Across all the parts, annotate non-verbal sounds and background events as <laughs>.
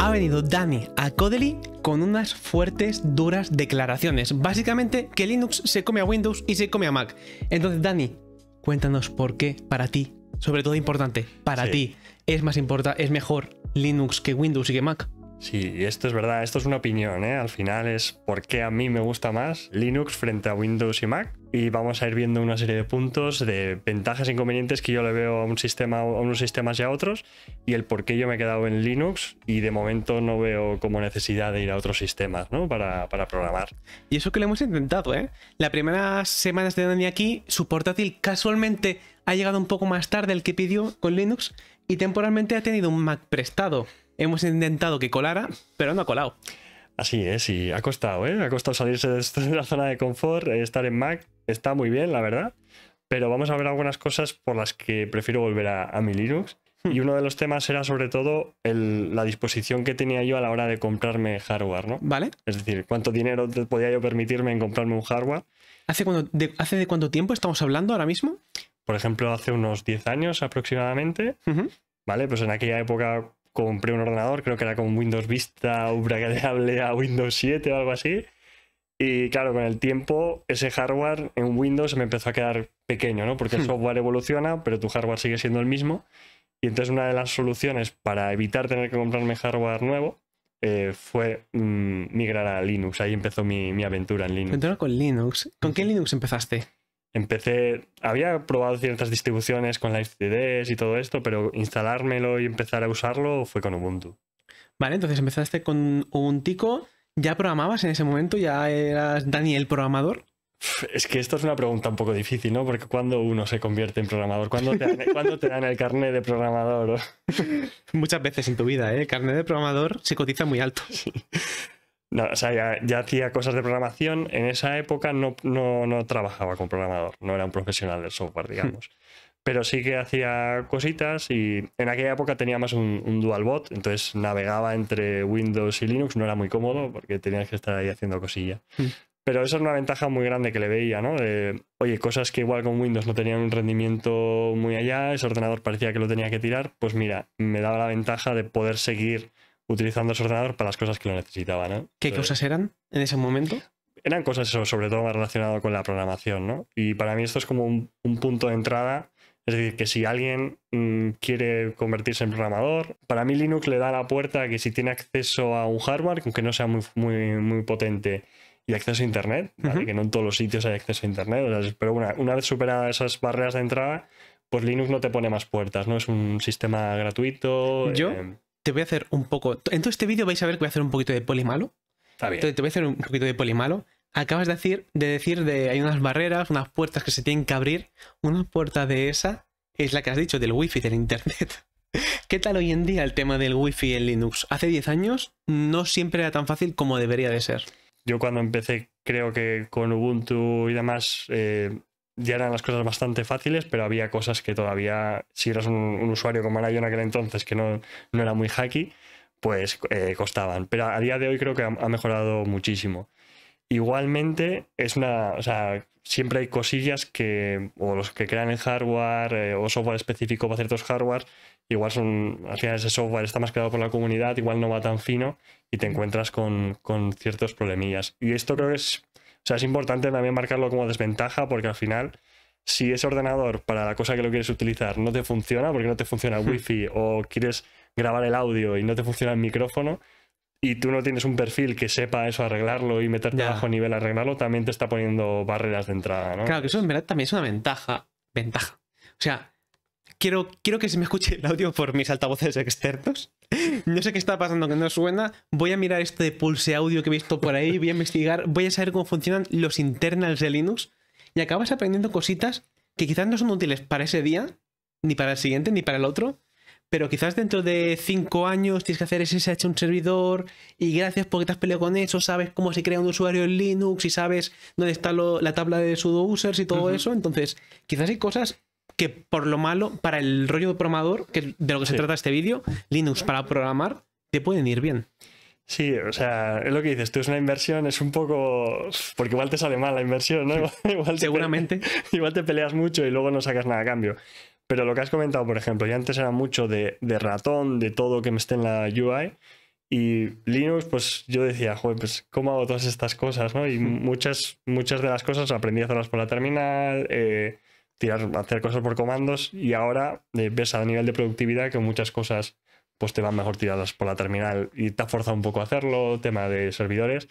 ha venido Dani a Codely con unas fuertes, duras declaraciones. Básicamente que Linux se come a Windows y se come a Mac. Entonces, Dani, cuéntanos por qué para ti, sobre todo importante, para ti, es, más importante, es mejor Linux que Windows y que Mac. Sí, esto es verdad, esto es una opinión, ¿eh? Al final es por qué a mí me gusta más Linux frente a Windows y Mac. Y vamos a ir viendo una serie de puntos de ventajas e inconvenientes que yo le veo a un sistema, a unos sistemas y a otros, y el por qué yo me he quedado en Linux y de momento no veo como necesidad de ir a otros sistemas, ¿no? Para, programar. Y eso que lo hemos intentado, ¿eh? La primera semana de Dani aquí, su portátil casualmente ha llegado un poco más tarde el que pidió con Linux y temporalmente ha tenido un Mac prestado hemos intentado que colara, pero no ha colado. Así es, y ha costado, ¿eh? Ha costado salirse de la <laughs> zona de confort, eh, estar en Mac, está muy bien, la verdad, pero vamos a ver algunas cosas por las que prefiero volver a, mi Linux. Hmm. Y uno de los temas era sobre todo la disposición que tenía yo a la hora de comprarme hardware, ¿no? Vale. Es decir, cuánto dinero podía yo permitirme en comprarme un hardware. ¿Hace, de, cuánto tiempo estamos hablando ahora mismo? Por ejemplo, hace unos 10 años aproximadamente. Vale, pues en aquella época compré un ordenador, creo que era con Windows Vista upgradeable <laughs> a Windows 7 o algo así. Y claro, con el tiempo ese hardware en Windows me empezó a quedar pequeño, ¿no? Porque el hmm. software evoluciona, pero tu hardware sigue siendo el mismo. Y entonces una de las soluciones para evitar tener que comprarme hardware nuevo eh, fue mm, migrar a Linux. Ahí empezó mi, aventura en Linux. con Linux. ¿Con qué Linux empezaste? empecé, había probado ciertas distribuciones con LiveCDs y todo esto, pero instalármelo y empezar a usarlo fue con Ubuntu. Vale, entonces empezaste con Ubuntu, ¿ya programabas en ese momento? ¿Ya eras Daniel programador? Es que esto es una pregunta un poco difícil, ¿no? Porque cuando uno se convierte en programador, ¿cuándo te dan, te dan el carnet de programador? <laughs> Muchas veces en tu vida, ¿eh? El carnet de programador se cotiza muy alto. No, o sea, ya, hacía cosas de programación. En esa época no, no, trabajaba como programador, no era un profesional del software, hmm. digamos. Pero sí que hacía cositas y en aquella época tenía más un, dual bot, entonces navegaba entre Windows y Linux, no era muy cómodo porque tenías que estar ahí haciendo cosilla, hmm. Pero eso es una ventaja muy grande que le veía, ¿no? oye, cosas que igual con Windows no tenían un rendimiento muy allá, ese ordenador parecía que lo tenía que tirar, pues mira, me daba la ventaja de poder seguir utilizando ese ordenador para las cosas que lo necesitaban. ¿eh? ¿Qué cosas eran en ese momento? Eran cosas sobre todo relacionadas con la programación, ¿no? Y para mí esto es como un, punto de entrada. Es decir, que si alguien mm, quiere convertirse en programador, para mí Linux le da la puerta a que si tiene acceso a un hardware, aunque no sea muy, muy, muy potente, y acceso a Internet, que no en todos los sitios hay acceso a Internet, pero una, vez superadas esas barreras de entrada, pues Linux no te pone más puertas, ¿no? Es un sistema gratuito. Yo, em, te voy a hacer un poco. En todo este vídeo vais a ver que voy a hacer un poquito de poli malo. Entonces, te voy a hacer un poquito de poli malo. Acabas de decir, de decir de hay unas barreras, unas puertas que se tienen que abrir. Una puerta de esa es la que has dicho del wifi del internet. <laughs> ¿Qué tal hoy en día el tema del wifi en Linux? Hace 10 años no siempre era tan fácil como debería de ser. Yo cuando empecé, creo que con Ubuntu y demás, eh, ya eran las cosas bastante fáciles, pero había cosas que todavía, si eras un, usuario como era yo en aquel entonces, que no, era muy hacky, pues eh, costaban. Pero a día de hoy creo que ha, mejorado muchísimo. Igualmente, es una. O sea, siempre hay cosillas que. O los que crean el hardware eh, o software específico para ciertos hardware. Igual son. Al final, ese software está más creado por la comunidad, igual no va tan fino y te encuentras con, con ciertos problemillas. Y esto creo que es o sea, es importante también marcarlo como desventaja porque al final, si ese ordenador para la cosa que lo quieres utilizar no te funciona, porque no te funciona el hmm. wifi o quieres grabar el audio y no te funciona el micrófono, y tú no tienes un perfil que sepa eso arreglarlo y meterte a bajo nivel a arreglarlo, también te está poniendo barreras de entrada, ¿no? Claro, que eso en verdad también es una ventaja. Ventaja. O sea, quiero, quiero que se me escuche el audio por mis altavoces externos. <laughs> no sé qué está pasando, que no suena. Voy a mirar este pulse audio que he visto por ahí, voy a investigar, voy a saber cómo funcionan los internals de Linux y acabas aprendiendo cositas que quizás no son útiles para ese día, ni para el siguiente, ni para el otro, pero quizás dentro de 5 años tienes que hacer SSH a un servidor y gracias porque te has peleado con eso, sabes cómo se crea un usuario en Linux y sabes dónde está la tabla de sudo users y todo eso. Entonces, quizás hay cosas que por lo malo, para el rollo de programador, que de lo que se trata este vídeo, Linux para programar, te pueden ir bien. Sí, o sea, es lo que dices, tú es una inversión, es un poco. Porque igual te sale mal la inversión, ¿no? <laughs> igual Seguramente. <laughs> igual te peleas mucho y luego no sacas nada a cambio. Pero lo que has comentado, por ejemplo, ya antes era mucho de, ratón, de todo que me esté en la UI. Y Linux, pues yo decía, joder, pues cómo hago todas estas cosas, ¿no? Y muchas, muchas de las cosas aprendí a hacerlas por la terminal. Eh, tirar, hacer cosas por comandos y ahora eh, ves a nivel de productividad que muchas cosas pues te van mejor tiradas por la terminal y te ha forzado un poco a hacerlo, tema de servidores.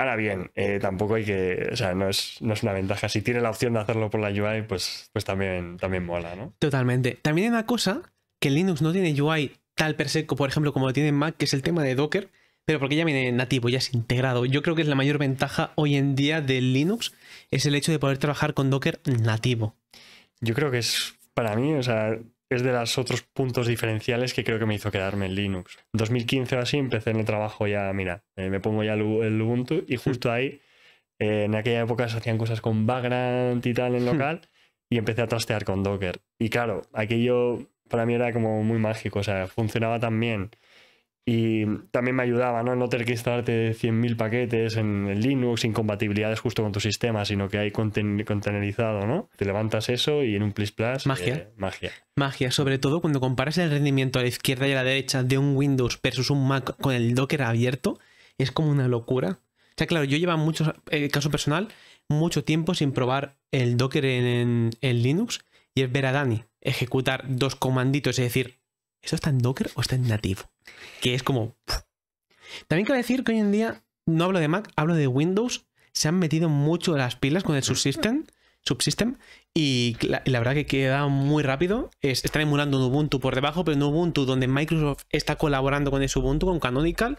Ahora bien, eh, tampoco hay que, o sea, no es, no es una ventaja. Si tiene la opción de hacerlo por la UI, pues, pues también, también mola, ¿no? Totalmente. También hay una cosa que Linux no tiene UI tal per se, por ejemplo, como lo tiene Mac, que es el tema de Docker, pero porque ya viene nativo, ya es integrado. Yo creo que es la mayor ventaja hoy en día de Linux, es el hecho de poder trabajar con Docker nativo. Yo creo que es, para mí, o sea, es de los otros puntos diferenciales que creo que me hizo quedarme en Linux. 2015 o así empecé en el trabajo ya, mira, eh, me pongo ya el, Ubuntu y hmm. justo ahí, eh, en aquella época se hacían cosas con Vagrant y tal en hmm. local y empecé a trastear con Docker. Y claro, aquello para mí era como muy mágico, o sea, funcionaba tan bien y también me ayudaba, ¿no? No tener que instalarte 100.000 paquetes en Linux, incompatibilidades justo con tu sistema, sino que hay contenerizado, ¿no? Te levantas eso y en un plus plus. Magia. Eh, magia. Magia, sobre todo cuando comparas el rendimiento a la izquierda y a la derecha de un Windows versus un Mac con el Docker abierto, es como una locura. O sea, claro, yo llevo mucho el eh, caso personal, mucho tiempo sin probar el Docker en, en Linux y es ver a Dani ejecutar dos comanditos, es decir, ¿Eso está en Docker o está en Native? Que es como... También quiero decir que hoy en día, no hablo de Mac, hablo de Windows, se han metido mucho las pilas con el subsystem, subsystem y la, verdad que queda muy rápido. están emulando un Ubuntu por debajo, pero un Ubuntu donde Microsoft está colaborando con ese Ubuntu, con Canonical,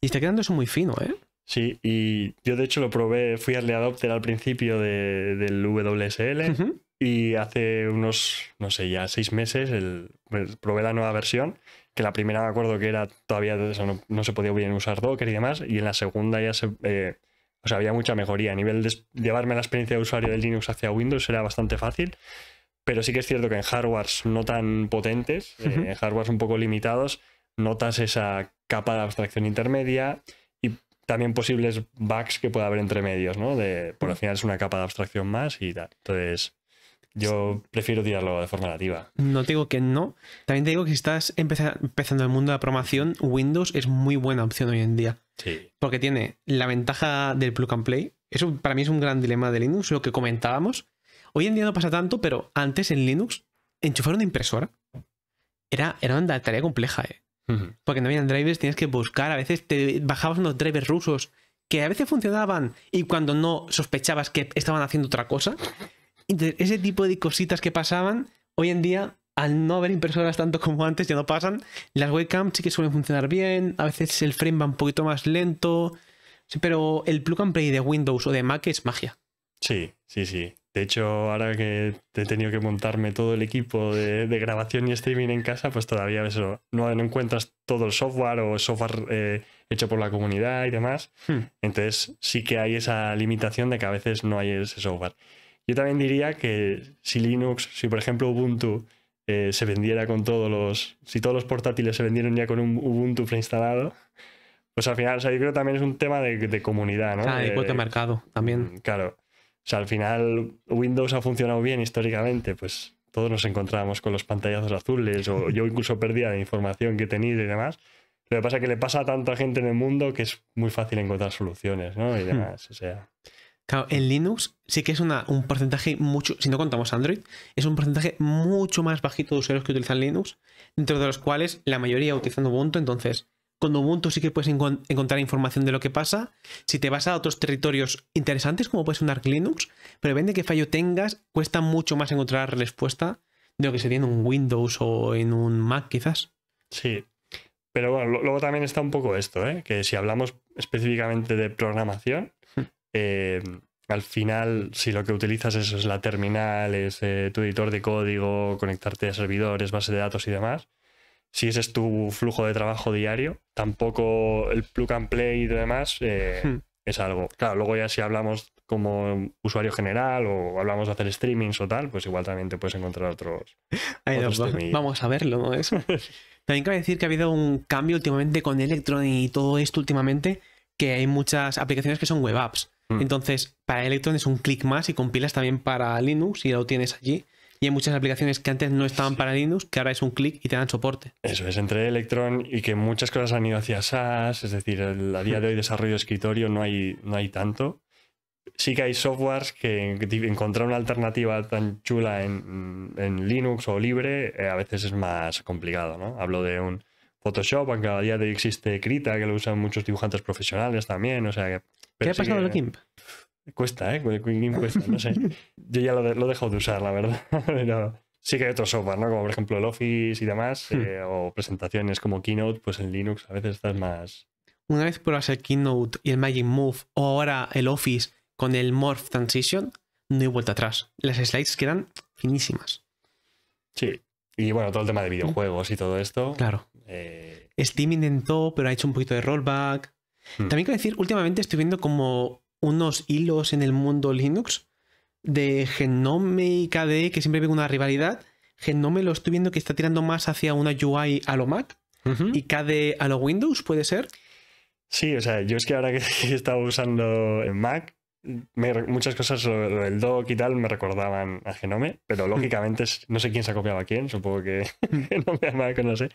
y está quedando eso muy fino, ¿eh? Sí, y yo de hecho lo probé, fui early adopter al principio del WSL. Y hace unos, no sé, ya seis meses el, pues, probé la nueva versión, que la primera me acuerdo que era todavía no, se podía bien usar Docker y demás, y en la segunda ya se... Eh, o sea, había mucha mejoría. A nivel de llevarme la experiencia de usuario de Linux hacia Windows era bastante fácil, pero sí que es cierto que en hardwares no tan potentes, eh, en hardwares un poco limitados, notas esa capa de abstracción intermedia y también posibles bugs que pueda haber entre medios, ¿no? De, por lo final es una capa de abstracción más y tal. Entonces, yo prefiero tirarlo de forma nativa. No digo que no. También te digo que si estás empezando el mundo de la programación, Windows es muy buena opción hoy en día. Sí. Porque tiene la ventaja del plug and play. Eso para mí es un gran dilema de Linux, lo que comentábamos. Hoy en día no pasa tanto, pero antes en Linux, enchufar una impresora era, una tarea compleja, ¿eh? Porque no habían drivers, tienes que buscar. A veces te bajabas unos drivers rusos que a veces funcionaban y cuando no sospechabas que estaban haciendo otra cosa ese tipo de cositas que pasaban, hoy en día, al no haber impresoras tanto como antes, ya no pasan. Las webcams sí que suelen funcionar bien, a veces el frame va un poquito más lento, pero el plug and play de Windows o de Mac es magia. Sí, sí, sí. De hecho, ahora que he tenido que montarme todo el equipo de, grabación y streaming en casa, pues todavía eso, no, encuentras todo el software o software eh, hecho por la comunidad y demás. Hmm. Entonces sí que hay esa limitación de que a veces no hay ese software. Yo también diría que si Linux, si por ejemplo Ubuntu eh, se vendiera con todos los. Si todos los portátiles se vendieron ya con un Ubuntu preinstalado, pues al final, yo creo que también es un tema de, comunidad, ¿no? Claro, de mercado también. Mm, claro. O sea, al final Windows ha funcionado bien históricamente, pues todos nos encontrábamos con los pantallazos azules o yo incluso perdía la información que tenía y demás. Lo que pasa es que le pasa a tanta gente en el mundo que es muy fácil encontrar soluciones, ¿no? Y hmm. demás, o sea... Claro, en Linux sí que es un porcentaje mucho, si no contamos Android, es un porcentaje mucho más bajito de usuarios que utilizan Linux, dentro de los cuales la mayoría utilizan Ubuntu, entonces con Ubuntu sí que puedes encontrar información de lo que pasa. Si te vas a otros territorios interesantes, como puede ser un Arc Linux, pero depende de qué fallo tengas, cuesta mucho más encontrar respuesta de lo que sería en un Windows o en un Mac, quizás. Sí. Pero bueno, luego también está un poco esto, ¿eh? que si hablamos específicamente de programación, hmm. Eh, al final, si lo que utilizas es, es la terminal, es eh, tu editor de código, conectarte a servidores, base de datos y demás, si ese es tu flujo de trabajo diario, tampoco el plug and play y demás eh, hmm. es algo. Claro, luego ya si hablamos como usuario general o hablamos de hacer streamings o tal, pues igual también te puedes encontrar otros. Vamos a verlo, ¿no? Eso. <laughs> también cabe decir que ha habido un cambio últimamente con Electron y todo esto últimamente, que hay muchas aplicaciones que son web apps. Mm. Entonces, para Electron es un clic más y compilas también para Linux y lo tienes allí. Y hay muchas aplicaciones que antes no estaban para Linux, que ahora es un clic y te dan soporte. Eso es, entre Electron y que muchas cosas han ido hacia SaaS, es decir, a día de hoy desarrollo de escritorio no hay, no hay tanto. Sí que hay softwares que encontrar una alternativa tan chula en, Linux o libre eh, a veces es más complicado, ¿no? Hablo de un Photoshop, aunque a día de hoy existe Krita, que lo usan muchos dibujantes profesionales también, o sea que ¿Qué ha pasado el GIMP? Cuesta, ¿eh? Con GIMP cuesta, no sé. <laughs> Yo ya lo, dejo he dejado de usar, la verdad. <laughs> sí que hay otros software, ¿no? Como por ejemplo el Office y demás, hmm. eh, o presentaciones como Keynote, pues en Linux a veces estás más... Una vez pruebas el Keynote y el Magic Move, o ahora el Office con el Morph Transition, no hay vuelta atrás. Las slides quedan finísimas. Sí. Y bueno, todo el tema de hmm. videojuegos y todo esto. Claro. Eh, Steam intentó, pero ha hecho un poquito de rollback. Hmm. También quiero decir, últimamente estoy viendo como unos hilos en el mundo Linux de Genome y KDE, que siempre veo una rivalidad. Genome lo estoy viendo que está tirando más hacia una UI a lo Mac y KDE a lo Windows, ¿puede ser? Sí, o sea, yo es que ahora que <laughs> he estado usando en Mac, muchas cosas sobre el doc y tal me recordaban a Genome, pero hmm. lógicamente no sé quién se ha copiado a quién, supongo que <laughs> hmm. Genome que no sé.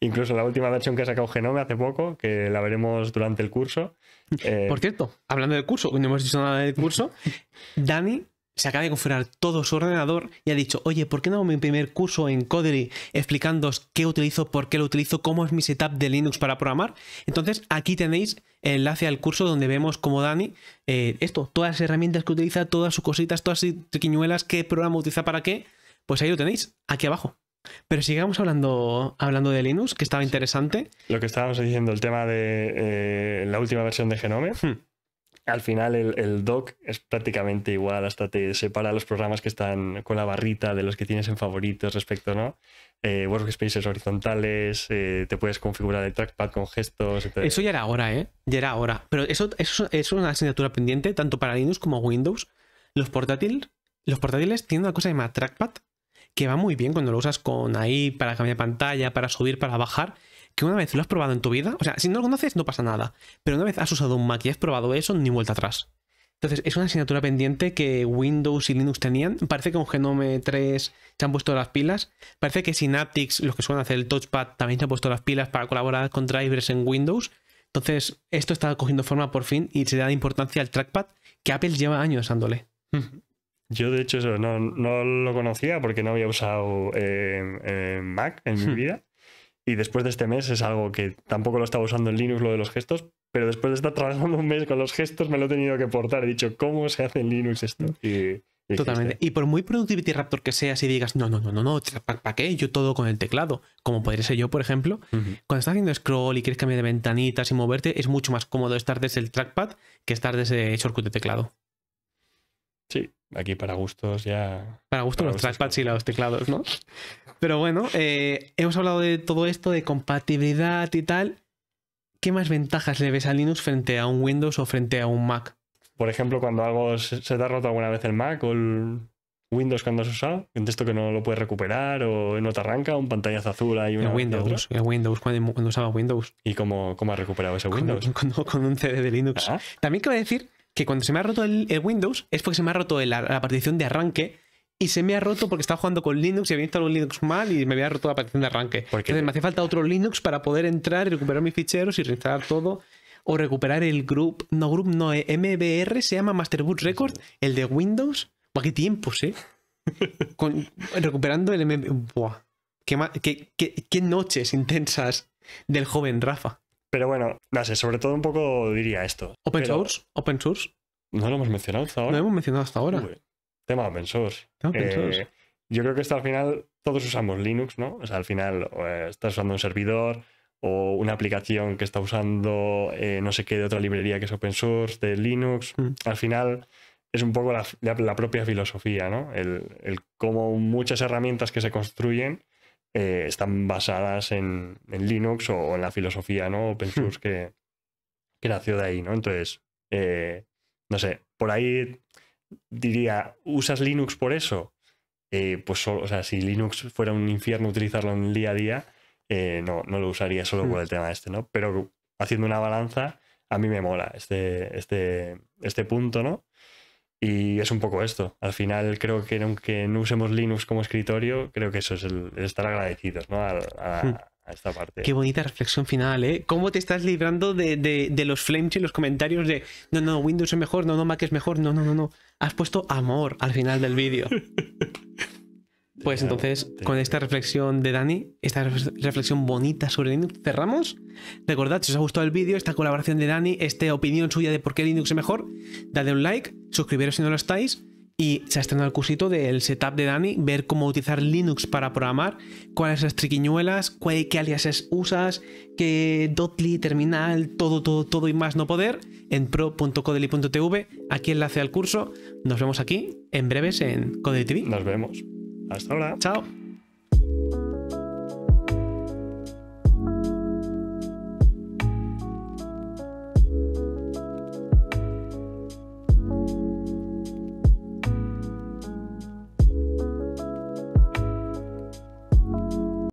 Incluso la última versión que ha sacado Genome hace poco, que la veremos durante el curso. Por eh, cierto, hablando del curso, no hemos dicho nada del curso, <laughs> Dani se acaba de configurar todo su ordenador y ha dicho, oye, ¿por qué no hago mi primer curso en Codery explicándoos qué utilizo, por qué lo utilizo, cómo es mi setup de Linux para programar? Entonces aquí tenéis el enlace al curso donde vemos como Dani, eh, esto, todas las herramientas que utiliza, todas sus cositas, todas sus triquiñuelas, qué programa utiliza para qué, pues ahí lo tenéis, aquí abajo. Pero sigamos hablando, hablando de Linux, que estaba interesante. Lo que estábamos diciendo, el tema de eh, la última versión de Genome. Hmm al final el, doc es prácticamente igual, hasta te separa los programas que están con la barrita de los que tienes en favoritos respecto, ¿no? Eh, workspaces horizontales, eh, te puedes configurar el trackpad con gestos, etc. Eso ya era ahora, ¿eh? Ya era ahora. Pero eso, es una asignatura pendiente, tanto para Linux como Windows. Los, los portátiles tienen una cosa llamada trackpad, que va muy bien cuando lo usas con ahí para cambiar pantalla, para subir, para bajar que una vez lo has probado en tu vida, o sea, si no lo conoces no pasa nada, pero una vez has usado un Mac y has probado eso, ni vuelta atrás. Entonces, es una asignatura pendiente que Windows y Linux tenían. Parece que con Genome 3 se han puesto las pilas. Parece que Synaptics, los que suelen hacer el touchpad, también se han puesto las pilas para colaborar con drivers en Windows. Entonces, esto está cogiendo forma por fin y se da importancia al trackpad que Apple lleva años usándole. Hmm. Yo, de hecho, eso no, lo conocía porque no había usado eh, eh, Mac en mi hmm. vida y después de este mes es algo que tampoco lo estaba usando en Linux, lo de los gestos, pero después de estar trabajando un mes con los gestos me lo he tenido que portar. He dicho, ¿cómo se hace en Linux esto? Totalmente. Y por muy Productivity Raptor que seas y digas, no, no, no, no, no, ¿para qué? Yo todo con el teclado. Como podría ser yo, por ejemplo, cuando estás haciendo scroll y quieres cambiar de ventanitas y moverte, es mucho más cómodo estar desde el trackpad que estar desde el shortcut de teclado. Sí, Aquí para gustos ya. Para gustos los trackpads y los teclados, ¿no? Pero bueno, eh, hemos hablado de todo esto, de compatibilidad y tal. ¿Qué más ventajas le ves a Linux frente a un Windows o frente a un Mac? Por ejemplo, cuando algo se te ha roto alguna vez el Mac o el Windows cuando has usado, un texto que no lo puedes recuperar o no te arranca, un pantalla azul ahí una. Windows, el Windows, cuando, cuando, usaba Windows. ¿Y cómo, cómo has recuperado ese Windows? Con, un CD de Linux. Ah. También quiero decir que cuando se me ha roto el, Windows es porque se me ha roto la, partición de arranque y se me ha roto porque estaba jugando con Linux y había instalado un Linux mal y me había roto la partición de arranque. Entonces me hacía falta otro Linux para poder entrar y recuperar mis ficheros y reinstalar todo o recuperar el group, no group, no, eh, MBR se llama Master Boot Record, el de Windows. ¡Buah, qué tiempos, eh? <laughs> recuperando el MBR. Buah. qué noches intensas del joven Rafa. Pero bueno, no sé, sobre todo un poco diría esto. ¿Open source? ¿Open source? No lo hemos mencionado hasta ahora. No lo hemos mencionado hasta ahora. tema open eh, source. yo creo que esto al final todos usamos Linux, ¿no? O sea, al final eh, estás usando un servidor o una aplicación que está usando eh, no sé qué de otra librería que es open source, de Linux. Mm. Al final es un poco la, propia filosofía, ¿no? El, el, cómo muchas herramientas que se construyen eh, están basadas en, Linux o, en la filosofía ¿no? open hmm. source que, nació de ahí, ¿no? Entonces, eh, no sé, por ahí diría, ¿usas Linux por eso? Eh, pues solo, o sea, si Linux fuera un infierno utilizarlo en el día a día, no, no lo usaría solo por hmm. el tema este, ¿no? Pero haciendo una balanza, a mí me mola este, este, este punto, ¿no? Y es un poco esto. Al final creo que aunque no usemos Linux como escritorio, creo que eso es el, estar agradecidos ¿no? Hmm. a, esta parte. Qué bonita reflexión final, ¿eh? ¿Cómo te estás librando de, de, los flames y los comentarios de no, no, Windows es mejor, no, no, Mac es mejor, no, no, no, no? Has puesto amor al final del vídeo. <laughs> Pues entonces, con esta reflexión de Dani, esta reflexión bonita sobre Linux, cerramos. Recordad, si os ha gustado el vídeo, esta colaboración de Dani, esta opinión suya de por qué Linux es mejor, dadle un like, suscribiros si no lo estáis. Y se ha estrenado el cursito del setup de Dani, ver cómo utilizar Linux para programar, cuáles son las triquiñuelas, cuáles qué aliases usas, qué Dotly, terminal, todo, todo, todo y más no poder en pro.codely.tv. Aquí enlace al curso. Nos vemos aquí en breves en Codely Nos vemos. Hasta ahora. Chao.